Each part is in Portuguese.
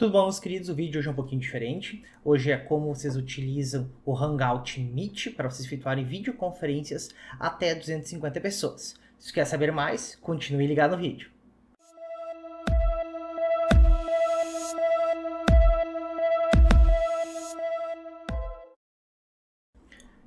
Tudo bom, meus queridos? O vídeo hoje é um pouquinho diferente. Hoje é como vocês utilizam o Hangout Meet para vocês efetuarem videoconferências até 250 pessoas. Se quer saber mais, continue ligado no vídeo.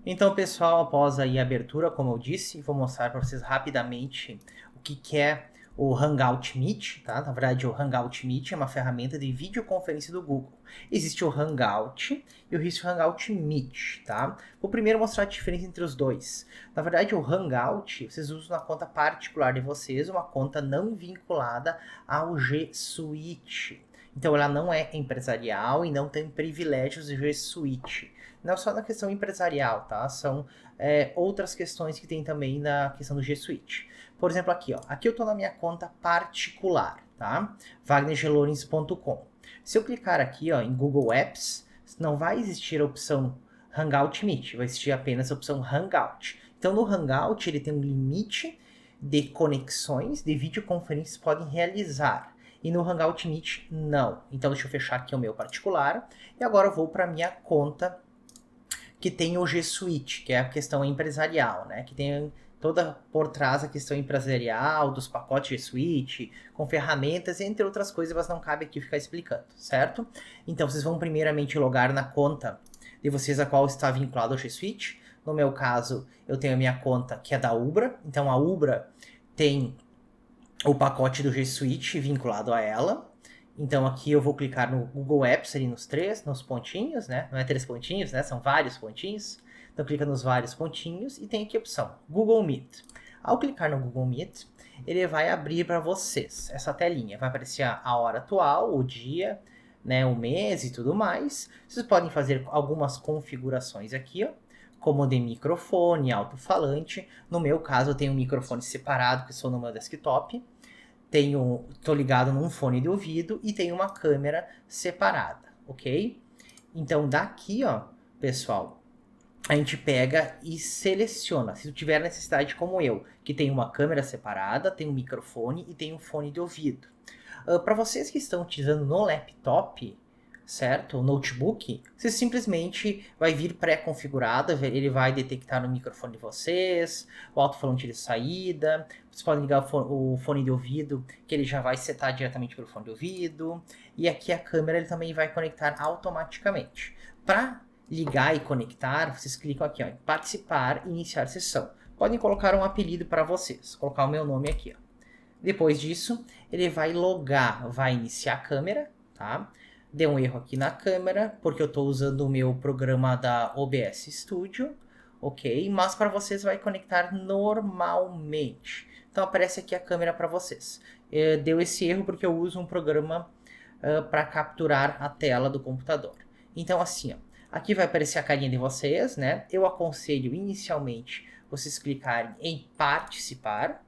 Então, pessoal, após aí a abertura, como eu disse, vou mostrar para vocês rapidamente o que, que é o Hangout Meet, tá? Na verdade, o Hangout Meet é uma ferramenta de videoconferência do Google. Existe o Hangout e o Hangout Meet, tá? Vou primeiro mostrar a diferença entre os dois. Na verdade, o Hangout vocês usam na conta particular de vocês, uma conta não vinculada ao G Suite. Então, ela não é empresarial e não tem privilégios de G Suite. Não só na questão empresarial, tá? São é, outras questões que tem também na questão do G Suite. Por exemplo, aqui, ó. Aqui eu estou na minha conta particular, tá? wagnergelorins.com. Se eu clicar aqui, ó, em Google Apps, não vai existir a opção Hangout Meet, vai existir apenas a opção Hangout. Então, no Hangout, ele tem um limite de conexões de videoconferências que podem realizar. E no Hangout Meet, não. Então, deixa eu fechar aqui o meu particular. E agora eu vou para minha conta que tem o G Suite, que é a questão empresarial, né? Que tem toda por trás a questão empresarial, dos pacotes de suíte, com ferramentas, entre outras coisas, mas não cabe aqui ficar explicando, certo? Então vocês vão primeiramente logar na conta de vocês a qual está vinculado o G Suite. No meu caso, eu tenho a minha conta que é da Ubra, então a Ubra tem o pacote do G Suite vinculado a ela, então aqui eu vou clicar no Google Apps ali nos três, nos pontinhos, né? Não é três pontinhos, né? São vários pontinhos. Então clica nos vários pontinhos e tem aqui a opção Google Meet. Ao clicar no Google Meet, ele vai abrir para vocês essa telinha. Vai aparecer a hora atual, o dia, né, o mês e tudo mais. Vocês podem fazer algumas configurações aqui, ó, como de microfone, alto-falante. No meu caso, eu tenho um microfone separado, que sou no meu desktop. Tenho, tô ligado num fone de ouvido e tenho uma câmera separada, ok? Então, daqui, ó, pessoal, a gente pega e seleciona. Se tu tiver necessidade, como eu, que tem uma câmera separada, tem um microfone e tem um fone de ouvido. Uh, ah, Para vocês que estão utilizando no laptop, certo? O notebook, você simplesmente vai vir pré-configurado, ele vai detectar no microfone de vocês, o alto-falante de saída, vocês podem ligar o fone de ouvido, que ele já vai setar diretamente pelo fone de ouvido, e aqui a câmera ele também vai conectar automaticamente. Para ligar e conectar, vocês clicam aqui ó, em participar e iniciar sessão. Podem colocar um apelido para vocês, colocar o meu nome aqui. Ó. Depois disso, ele vai logar, vai iniciar a câmera, tá? Deu um erro aqui na câmera, porque eu estou usando o meu programa da OBS Studio, ok? Mas para vocês vai conectar normalmente. Então aparece aqui a câmera para vocês. É, deu esse erro porque eu uso um programa uh, para capturar a tela do computador. Então assim, ó, Aqui vai aparecer a carinha de vocês, né? Eu aconselho inicialmente vocês clicarem em participar.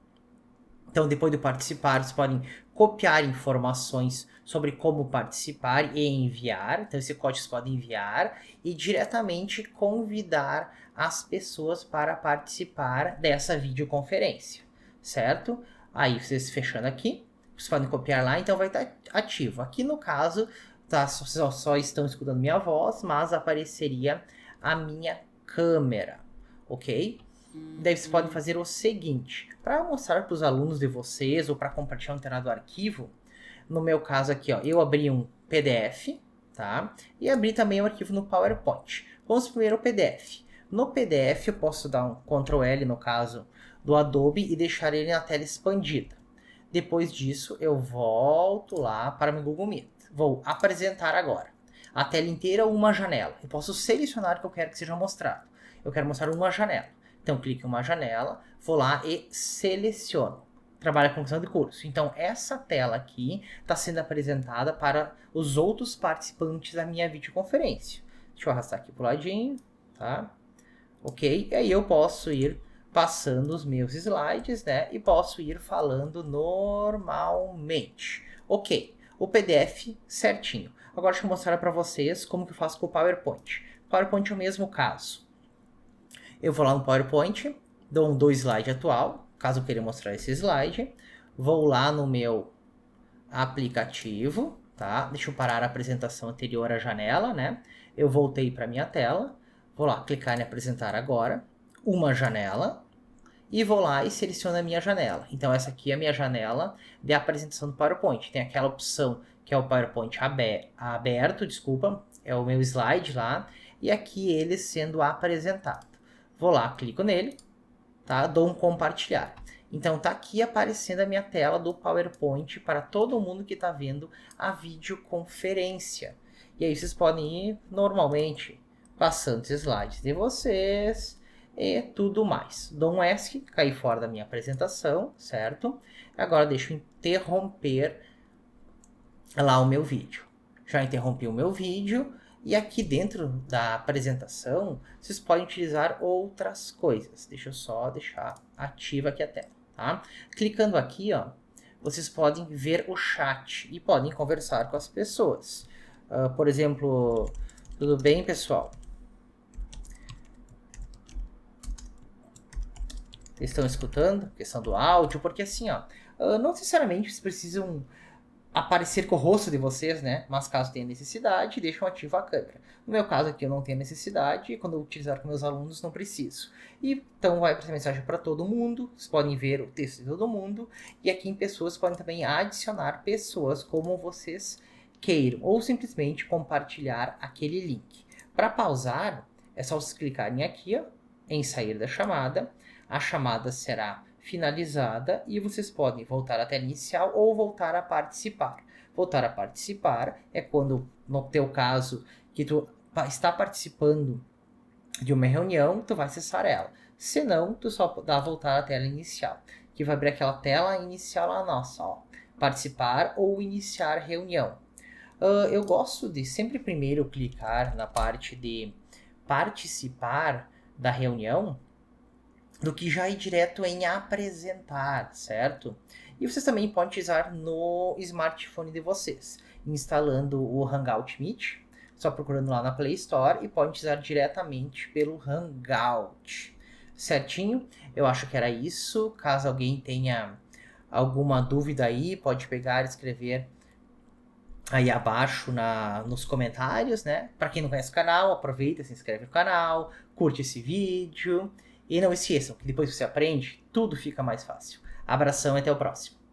Então, depois do participar, vocês podem copiar informações sobre como participar e enviar. Então, esse código vocês podem enviar e diretamente convidar as pessoas para participar dessa videoconferência, certo? Aí, vocês fechando aqui, vocês podem copiar lá, então vai estar ativo. Aqui, no caso, tá, só, só estão escutando minha voz, mas apareceria a minha câmera, ok? Uhum. Daí vocês podem uhum. fazer o seguinte, para mostrar para os alunos de vocês ou para compartilhar um determinado arquivo, no meu caso aqui, ó, eu abri um PDF, tá? E abri também um arquivo no PowerPoint. Vamos primeiro o PDF. No PDF eu posso dar um Ctrl L, no caso, do Adobe e deixar ele na tela expandida. Depois disso, eu volto lá para o Google Meet. Vou apresentar agora. A tela inteira ou uma janela. Eu posso selecionar o que eu quero que seja mostrado. Eu quero mostrar uma janela. Então, clique em uma janela, vou lá e seleciono. Trabalha com questão de curso. Então, essa tela aqui está sendo apresentada para os outros participantes da minha videoconferência. Deixa eu arrastar aqui para o ladinho, tá? Ok? E aí eu posso ir passando os meus slides, né? E posso ir falando normalmente. Ok o PDF certinho. Agora deixa eu mostrar para vocês como que eu faço com o PowerPoint. PowerPoint é o mesmo caso. Eu vou lá no PowerPoint, dou um do slide atual, caso eu queira mostrar esse slide. Vou lá no meu aplicativo, tá? Deixa eu parar a apresentação anterior à janela, né? Eu voltei para minha tela. Vou lá clicar em apresentar agora. Uma janela, e vou lá e seleciono a minha janela. Então essa aqui é a minha janela de apresentação do PowerPoint. Tem aquela opção que é o PowerPoint aberto, desculpa, é o meu slide lá, e aqui ele sendo apresentado. Vou lá, clico nele, tá? Dou um compartilhar. Então está aqui aparecendo a minha tela do PowerPoint para todo mundo que está vendo a videoconferência. E aí vocês podem ir normalmente passando os slides de vocês, e tudo mais. Dou um ESC, caí fora da minha apresentação, certo? Agora deixo interromper lá o meu vídeo. Já interrompi o meu vídeo e aqui dentro da apresentação vocês podem utilizar outras coisas. Deixa eu só deixar ativa aqui a tela, tá? Clicando aqui, ó, vocês podem ver o chat e podem conversar com as pessoas. Uh, por exemplo, tudo bem, pessoal? estão escutando, questão do áudio, porque assim, ó, ah, não necessariamente vocês precisam aparecer com o rosto de vocês, né? Mas caso tenha necessidade, deixam ativa a câmera. No meu caso aqui eu não tenho necessidade, e quando eu utilizar com meus alunos não preciso. E, então vai para mensagem para todo mundo, vocês podem ver o texto de todo mundo, e aqui em pessoas podem também adicionar pessoas como vocês queiram, ou simplesmente compartilhar aquele link. Para pausar, é só vocês clicarem aqui, ó, em sair da chamada, a chamada será finalizada e vocês podem voltar à tela inicial ou voltar a participar. Voltar a participar é quando, no teu caso, que tu está participando de uma reunião, tu vai acessar ela. Se não, tu só dá voltar à tela inicial, que vai abrir aquela tela inicial lá nossa, ó, participar ou iniciar reunião. Uh, eu gosto de sempre primeiro clicar na parte de participar, da reunião do que já ir direto em apresentar, certo? E vocês também podem utilizar no smartphone de vocês, instalando o Hangout Meet, só procurando lá na Play Store e podem utilizar diretamente pelo Hangout. Certinho? Eu acho que era isso. Caso alguém tenha alguma dúvida aí, pode pegar e escrever aí abaixo na, nos comentários, né? Para quem não conhece o canal, aproveita, se inscreve no canal, curte esse vídeo e não esqueçam que depois que você aprende, tudo fica mais fácil. Abração e até o próximo.